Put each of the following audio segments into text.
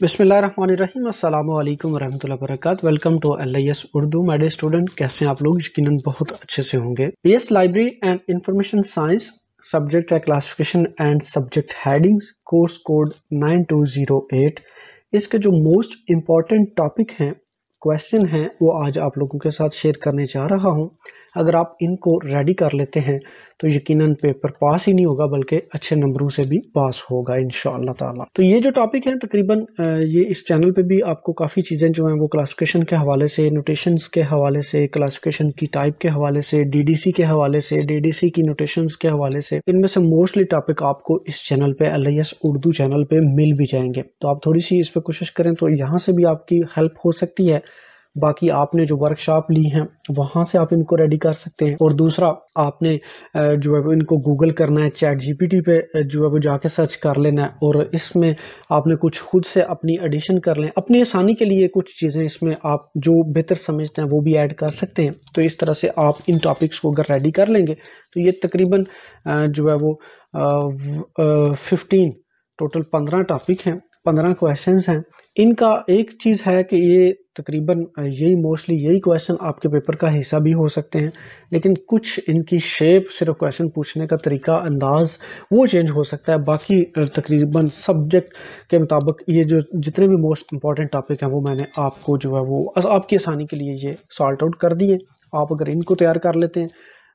बसमीम अल्लाम वरहमल वर्क welcome to L I S Urdu my dear student कैसे हैं आप लोग यकीन बहुत अच्छे से होंगे B S library and information science subject है classification and subject headings course code 9208 इसके जो मोस्ट इम्पॉर्टेंट टॉपिक हैं क्वेश्चन हैं वो आज आप लोगों के साथ शेयर करने जा रहा हूँ अगर आप इनको रेडी कर लेते हैं तो यकीनन पेपर पास ही नहीं होगा बल्कि अच्छे नंबरों से भी पास होगा इन ताला तो ये जो टॉपिक है तकरीबन ये इस चैनल पे भी आपको काफ़ी चीज़ें जो हैं वो क्लासिफिकेशन के हवाले से नोटेशन के हवाले से क्लासिफिकेशन की टाइप के हवाले से सी के हवाले से सी की नोटेशन के हवाले से इनमें से मोस्टली टॉपिक आपको इस चैनल पर एल उर्दू चैनल पर मिल भी जाएंगे तो आप थोड़ी सी इस पर कोशिश करें तो यहाँ से भी आपकी हेल्प हो सकती है बाकी आपने जो वर्कशॉप ली हैं वहाँ से आप इनको रेडी कर सकते हैं और दूसरा आपने जो है वो इनको गूगल करना है चैट जीपीटी पे जो है वो जाके सर्च कर लेना है और इसमें आपने कुछ खुद से अपनी एडिशन कर लें अपनी आसानी के लिए कुछ चीज़ें इसमें आप जो बेहतर समझते हैं वो भी ऐड कर सकते हैं तो इस तरह से आप इन टॉपिक्स को अगर रेडी कर लेंगे तो ये तकरीबन जो है वो फिफ्टीन टोटल पंद्रह टॉपिक हैं पंद्रह क्वेश्चन हैं इनका एक चीज़ है कि ये तकरीबन यही मोस्टली यही क्वेश्चन आपके पेपर का हिस्सा भी हो सकते हैं लेकिन कुछ इनकी शेप सिर्फ क्वेश्चन पूछने का तरीका अंदाज वो चेंज हो सकता है बाकी तकरीबन सब्जेक्ट के मुताबिक ये जो जितने भी मोस्ट इंपॉर्टेंट टॉपिक हैं वो मैंने आपको जो है वो आपकी आसानी के लिए ये सॉल्ट आउट कर दिए आप अगर इनको तैयार कर लेते हैं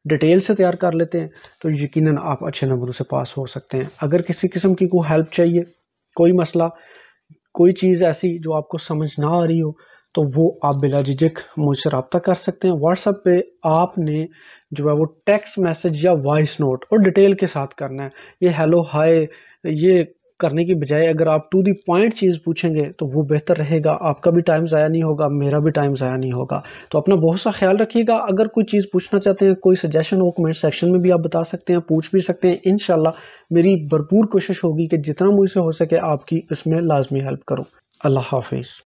डिटेल से तैयार कर लेते हैं तो यकीनन आप अच्छे नंबरों से पास हो सकते हैं अगर किसी किस्म की कोई हेल्प चाहिए कोई मसला कोई चीज़ ऐसी जो आपको समझ ना आ रही हो तो वो आप बिला झिझक मुझसे रबता कर सकते हैं व्हाट्सएप पे आपने जो है वो टेक्स्ट मैसेज या वॉइस नोट और डिटेल के साथ करना है ये हेलो हाय ये करने की बजाय अगर आप टू दी पॉइंट चीज़ पूछेंगे तो वो बेहतर रहेगा आपका भी टाइम ज़ाया नहीं होगा मेरा भी टाइम ज़ाया नहीं होगा तो अपना बहुत सा ख्याल रखिएगा अगर कोई चीज़ पूछना चाहते हैं कोई सजेशन हो कमेंट सेक्शन में भी आप बता सकते हैं पूछ भी सकते हैं इन मेरी भरपूर कोशिश होगी कि जितना मुझसे हो सके आपकी इसमें लाजमी हेल्प करूँ अल्लाह हाफिज़